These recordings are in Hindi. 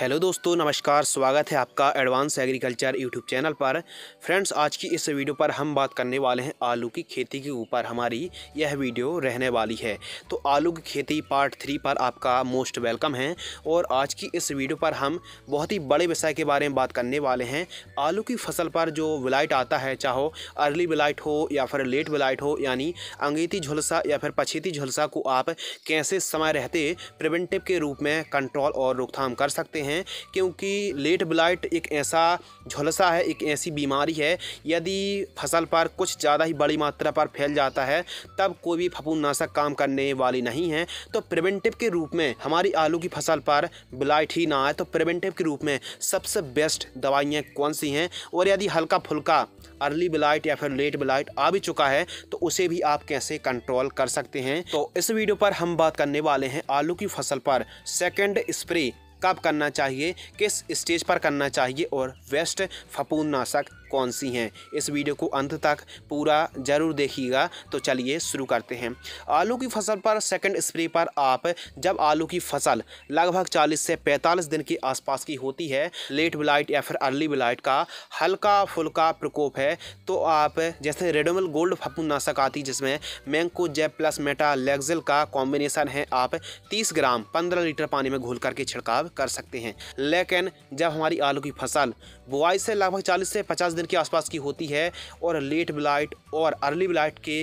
हेलो दोस्तों नमस्कार स्वागत है आपका एडवांस एग्रीकल्चर यूट्यूब चैनल पर फ्रेंड्स आज की इस वीडियो पर हम बात करने वाले हैं आलू की खेती के ऊपर हमारी यह वीडियो रहने वाली है तो आलू की खेती पार्ट थ्री पर आपका मोस्ट वेलकम है और आज की इस वीडियो पर हम बहुत ही बड़े विषय के बारे में बात करने वाले हैं आलू की फसल पर जो विलाइट आता है चाहो अर्ली विलाइट हो या फिर लेट विलाइट हो यानी अंगीती झुलसा या फिर पछेती झुलसा को आप कैसे समय रहते प्रिवेंटिव के रूप में कंट्रोल और रोकथाम कर सकते हैं हैं क्योंकि लेट ब्लाइट एक ऐसा झुलसा है एक ऐसी बीमारी है यदि फसल पर कुछ ज़्यादा ही बड़ी मात्रा पर फैल जाता है तब कोई भी फफूंदनाशक काम करने वाली नहीं है तो प्रिवेंटिव के रूप में हमारी आलू की फसल पर ब्लाइट ही ना आए तो प्रिवेंटिव के रूप में सबसे बेस्ट दवाइयाँ कौन सी हैं और यदि हल्का फुल्का अर्ली ब्लाइट या फिर लेट ब्लाइट आ भी चुका है तो उसे भी आप कैसे कंट्रोल कर सकते हैं तो इस वीडियो पर हम बात करने वाले हैं आलू की फसल पर सेकेंड स्प्रे कब करना चाहिए किस स्टेज पर करना चाहिए और वेस्ट फपून नाशक कौन सी हैं इस वीडियो को अंत तक पूरा ज़रूर देखिएगा तो चलिए शुरू करते हैं आलू की फसल पर सेकंड स्प्रे पर आप जब आलू की फसल लगभग 40 से 45 दिन के आसपास की होती है लेट ब्लाइट या फिर अर्ली ब्लाइट का हल्का फुल्का प्रकोप है तो आप जैसे रेडोमल गोल्ड नाशक आती जिसमें मैंको जेब प्लस मेटा लेगजल का कॉम्बिनेशन है आप तीस ग्राम पंद्रह लीटर पानी में घोल करके छिड़काव कर सकते हैं लेकिन जब हमारी आलू की फसल बुआई से लगभग चालीस से पचास दिन के आसपास की होती है और लेट ब्लाइट और अर्ली ब्लाइट के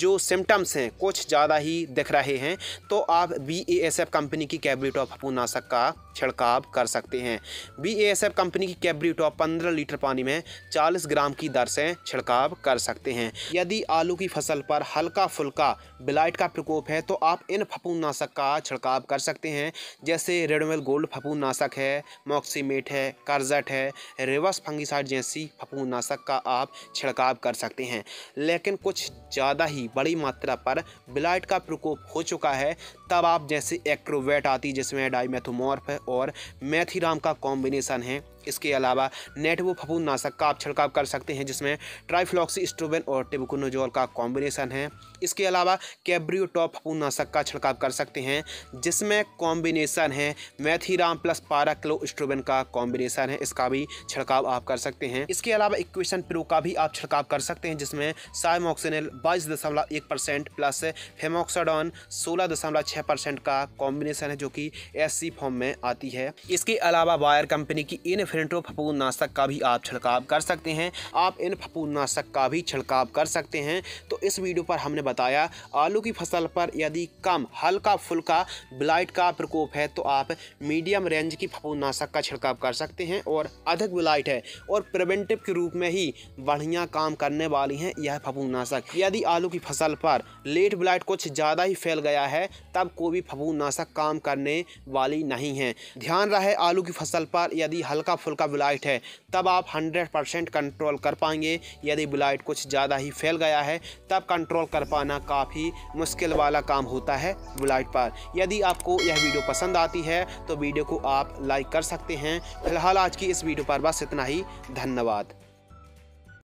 जो सिम्टम्स हैं कुछ ज़्यादा ही दिख रहे हैं तो आप बी कंपनी की कैबरीटॉप फपूनाशक का छिड़काव कर सकते हैं बी कंपनी की कैबरीटॉप 15 लीटर पानी में 40 ग्राम की दर से छिड़काव कर सकते हैं यदि आलू की फसल पर हल्का फुल्का ब्लाइट का प्रकोप है तो आप इन फपूनाशक का छिड़काव कर सकते हैं जैसे रेडमेल गोल्ड फपूनाशक है मॉक्सीमेट है कर्जट है रिवर्स फंगिसाइड जैसी फपूनाशक का आप छिड़काव कर सकते हैं लेकिन कुछ ज़्यादा ही ही बड़ी मात्रा पर ब्लाइट का प्रकोप हो चुका है तब आप जैसे एक्रोवेट आती जिसमें डाईमेथोमॉर्फ और मैथिराम का कॉम्बिनेशन है इसके अलावा नेटवो फफूंद नाशक का आप छिड़काव कर सकते हैं जिसमें ट्राइफ्लॉक्सी स्ट्रोबेन और टेबुकोनोजोल का कॉम्बिनेशन है इसके अलावा कैब्रियोटॉप फफूंद नाशक का छिड़काव कर सकते हैं जिसमें कॉम्बिनेशन है मैथीराम प्लस पारा क्लो स्ट्रोबेन का कॉम्बिनेशन है इसका भी छिड़काव आप कर सकते हैं इसके अलावा इक्वेशन प्रो का भी आप छिड़काव कर सकते हैं जिसमें साइमोक्सिनल बाईस दशमलव एक परसेंट प्लस फेमोक्साडॉन सोलह दशमलव छह परसेंट का कॉम्बिनेशन है जो कि एस फॉर्म में आती है इसके अलावा वायर कंपनी की इन फेरेंटो नाशक का भी आप छिड़काव कर सकते हैं आप इन फफूंदनाशक का भी छिड़काव कर सकते हैं तो इस वीडियो पर हमने बताया आलू की फसल पर यदि कम हल्का फुल्का ब्लाइट का प्रकोप है तो आप मीडियम रेंज की फफूंदनाशक का छिड़काव कर सकते हैं और अधिक ब्लाइट है और प्रिवेंटिव के रूप में ही बढ़िया काम करने वाली हैं यह फफूंदनाशक यदि आलू की फसल पर लेट ब्लाइट कुछ ज़्यादा ही फैल गया है तब कोई भी नाशक काम करने वाली नहीं है ध्यान रहे आलू की फसल पर यदि हल्का फुल्का ब्लाइट है तब आप 100 परसेंट कंट्रोल कर पाएंगे यदि बुलाइट कुछ ज़्यादा ही फैल गया है तब कंट्रोल कर पाना काफ़ी मुश्किल वाला काम होता है बुलाइट पर यदि आपको यह वीडियो पसंद आती है तो वीडियो को आप लाइक कर सकते हैं फिलहाल आज की इस वीडियो पर बस इतना ही धन्यवाद